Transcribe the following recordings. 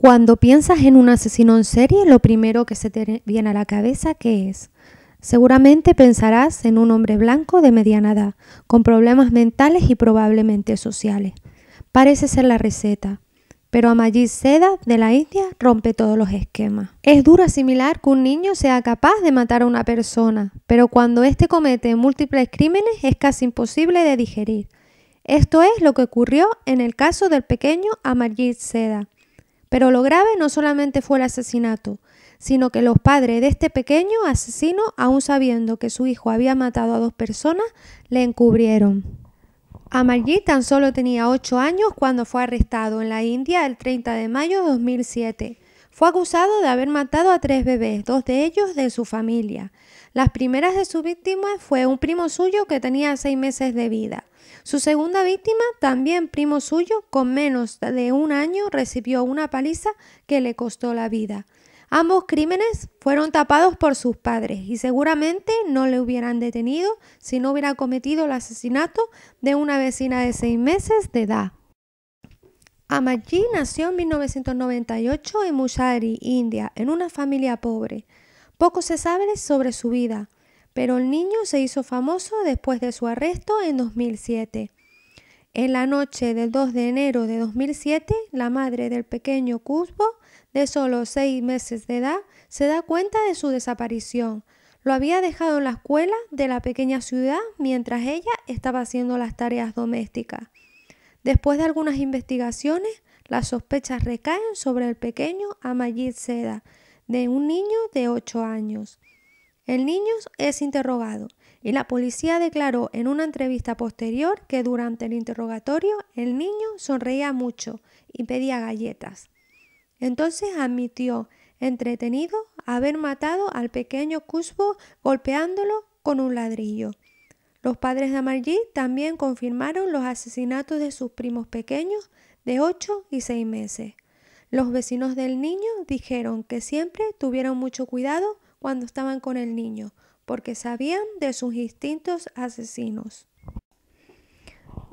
Cuando piensas en un asesino en serie, lo primero que se te viene a la cabeza, ¿qué es? Seguramente pensarás en un hombre blanco de mediana edad, con problemas mentales y probablemente sociales. Parece ser la receta, pero Amaljit Seda de la India rompe todos los esquemas. Es duro asimilar que un niño sea capaz de matar a una persona, pero cuando éste comete múltiples crímenes es casi imposible de digerir. Esto es lo que ocurrió en el caso del pequeño Amaljit Seda. Pero lo grave no solamente fue el asesinato, sino que los padres de este pequeño asesino, aun sabiendo que su hijo había matado a dos personas, le encubrieron. Amarji tan solo tenía 8 años cuando fue arrestado en la India el 30 de mayo de 2007 fue acusado de haber matado a tres bebés, dos de ellos de su familia. Las primeras de sus víctimas fue un primo suyo que tenía seis meses de vida. Su segunda víctima, también primo suyo, con menos de un año recibió una paliza que le costó la vida. Ambos crímenes fueron tapados por sus padres y seguramente no le hubieran detenido si no hubiera cometido el asesinato de una vecina de seis meses de edad. Amaji nació en 1998 en Mushari, India, en una familia pobre. Poco se sabe sobre su vida, pero el niño se hizo famoso después de su arresto en 2007. En la noche del 2 de enero de 2007, la madre del pequeño Cusbo, de solo seis meses de edad, se da cuenta de su desaparición. Lo había dejado en la escuela de la pequeña ciudad mientras ella estaba haciendo las tareas domésticas. Después de algunas investigaciones, las sospechas recaen sobre el pequeño Amayid Seda, de un niño de 8 años. El niño es interrogado y la policía declaró en una entrevista posterior que durante el interrogatorio el niño sonreía mucho y pedía galletas. Entonces admitió, entretenido, haber matado al pequeño Cusbo golpeándolo con un ladrillo. Los padres de Amarji también confirmaron los asesinatos de sus primos pequeños de 8 y 6 meses. Los vecinos del niño dijeron que siempre tuvieron mucho cuidado cuando estaban con el niño, porque sabían de sus instintos asesinos.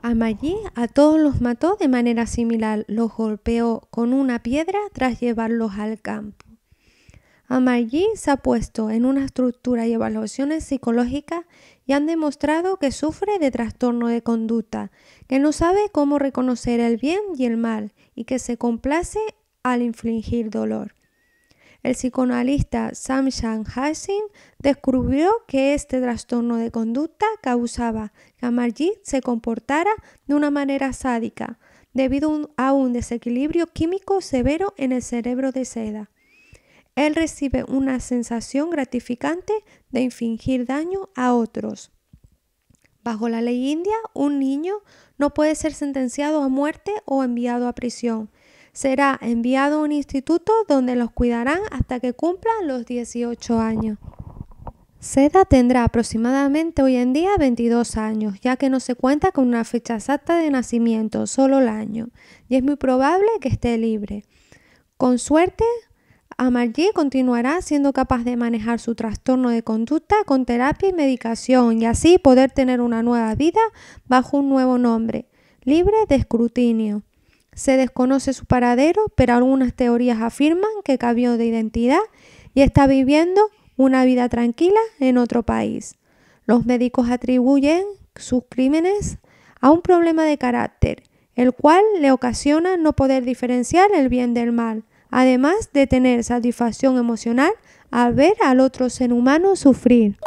Amayí a todos los mató de manera similar, los golpeó con una piedra tras llevarlos al campo. Amayí se ha puesto en una estructura y evaluaciones psicológicas y han demostrado que sufre de trastorno de conducta, que no sabe cómo reconocer el bien y el mal y que se complace al infligir dolor. El psicoanalista Samshan Hashim descubrió que este trastorno de conducta causaba que Amarjit se comportara de una manera sádica, debido a un desequilibrio químico severo en el cerebro de Seda él recibe una sensación gratificante de infligir daño a otros. Bajo la ley india, un niño no puede ser sentenciado a muerte o enviado a prisión. Será enviado a un instituto donde los cuidarán hasta que cumplan los 18 años. Seda tendrá aproximadamente hoy en día 22 años, ya que no se cuenta con una fecha exacta de nacimiento, solo el año, y es muy probable que esté libre. Con suerte, Amarji continuará siendo capaz de manejar su trastorno de conducta con terapia y medicación y así poder tener una nueva vida bajo un nuevo nombre, libre de escrutinio. Se desconoce su paradero, pero algunas teorías afirman que cambió de identidad y está viviendo una vida tranquila en otro país. Los médicos atribuyen sus crímenes a un problema de carácter, el cual le ocasiona no poder diferenciar el bien del mal además de tener satisfacción emocional al ver al otro ser humano sufrir.